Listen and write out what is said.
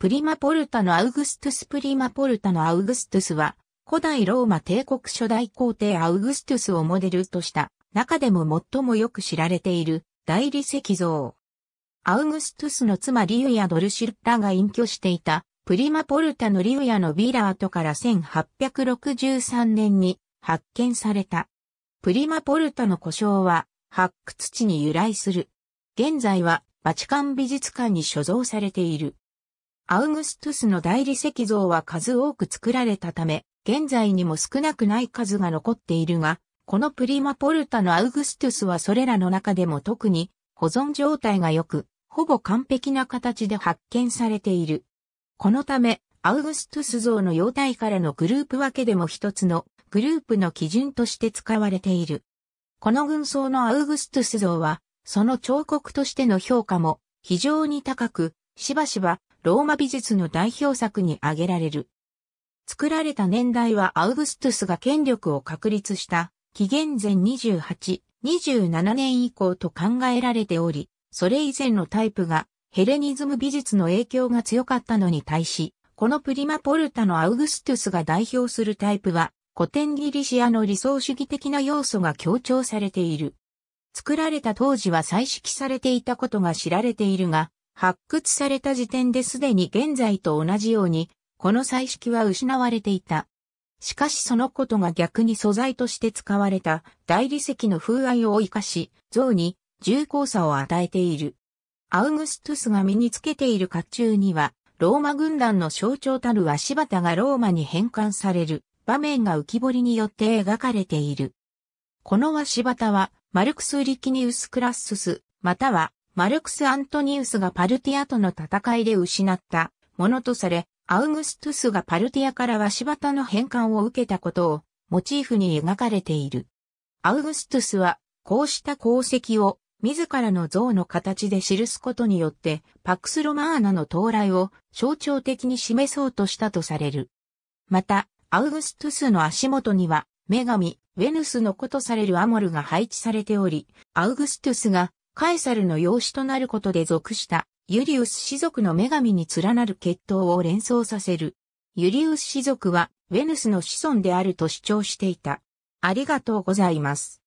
プリマポルタのアウグストゥスプリマポルタのアウグストゥスは、古代ローマ帝国初代皇帝アウグストゥスをモデルとした、中でも最もよく知られている、大理石像。アウグストゥスの妻リウヤ・ドルシルッラが隠居していた、プリマポルタのリウヤのビラートから1863年に発見された。プリマポルタの故障は、発掘地に由来する。現在は、バチカン美術館に所蔵されている。アウグストゥスの大理石像は数多く作られたため、現在にも少なくない数が残っているが、このプリマポルタのアウグストゥスはそれらの中でも特に保存状態が良く、ほぼ完璧な形で発見されている。このため、アウグストゥス像の様態からのグループ分けでも一つのグループの基準として使われている。この軍装のアウグストゥス像は、その彫刻としての評価も非常に高く、しばしばローマ美術の代表作に挙げられる。作られた年代はアウグストゥスが権力を確立した紀元前28、27年以降と考えられており、それ以前のタイプがヘレニズム美術の影響が強かったのに対し、このプリマポルタのアウグストゥスが代表するタイプは古典ギリシアの理想主義的な要素が強調されている。作られた当時は彩色されていたことが知られているが、発掘された時点ですでに現在と同じように、この彩色は失われていた。しかしそのことが逆に素材として使われた大理石の風合いを生かし、像に重厚さを与えている。アウグストゥスが身につけている甲冑には、ローマ軍団の象徴たる足端がローマに返還される場面が浮き彫りによって描かれている。この足端は、マルクス・リキニウス・クラッスス、またはマルクス・アントニウスがパルティアとの戦いで失ったものとされ、アウグストゥスがパルティアからは柴田の返還を受けたことをモチーフに描かれている。アウグストゥスは、こうした功績を自らの像の形で記すことによって、パクスロマーナの到来を象徴的に示そうとしたとされる。また、アウグストゥスの足元には、女神、ウェヌスの子とされるアモルが配置されており、アウグストゥスがカエサルの養子となることで属したユリウス氏族の女神に連なる血統を連想させる。ユリウス氏族はウェヌスの子孫であると主張していた。ありがとうございます。